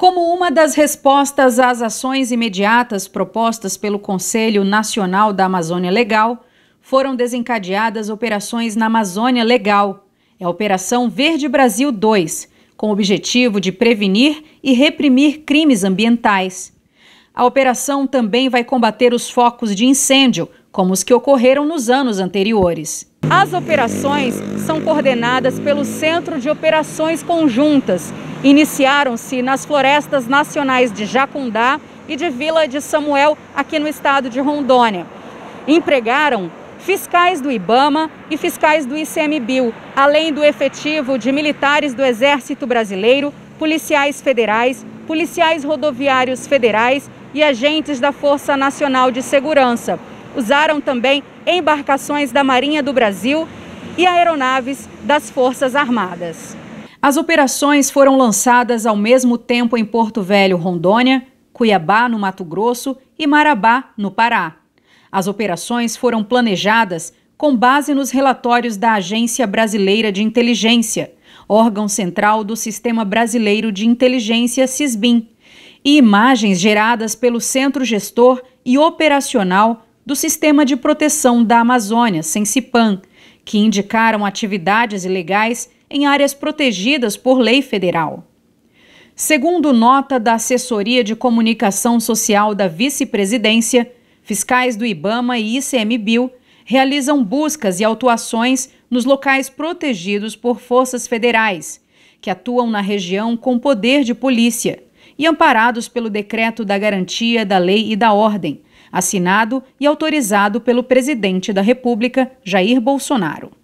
Como uma das respostas às ações imediatas propostas pelo Conselho Nacional da Amazônia Legal, foram desencadeadas operações na Amazônia Legal. É a Operação Verde Brasil 2, com o objetivo de prevenir e reprimir crimes ambientais. A operação também vai combater os focos de incêndio, como os que ocorreram nos anos anteriores. As operações são coordenadas pelo Centro de Operações Conjuntas, iniciaram-se nas florestas nacionais de Jacundá e de Vila de Samuel, aqui no estado de Rondônia. Empregaram fiscais do IBAMA e fiscais do ICMBio, além do efetivo de militares do Exército Brasileiro, policiais federais, policiais rodoviários federais e agentes da Força Nacional de Segurança. Usaram também embarcações da Marinha do Brasil e aeronaves das Forças Armadas. As operações foram lançadas ao mesmo tempo em Porto Velho, Rondônia, Cuiabá, no Mato Grosso e Marabá, no Pará. As operações foram planejadas com base nos relatórios da Agência Brasileira de Inteligência, órgão central do Sistema Brasileiro de Inteligência SISBIM, e imagens geradas pelo Centro Gestor e Operacional do Sistema de Proteção da Amazônia, SENSIPAM, que indicaram atividades ilegais em áreas protegidas por lei federal. Segundo nota da Assessoria de Comunicação Social da Vice-Presidência, fiscais do IBAMA e ICMBio realizam buscas e autuações nos locais protegidos por forças federais, que atuam na região com poder de polícia e amparados pelo decreto da garantia da lei e da ordem, assinado e autorizado pelo presidente da República, Jair Bolsonaro.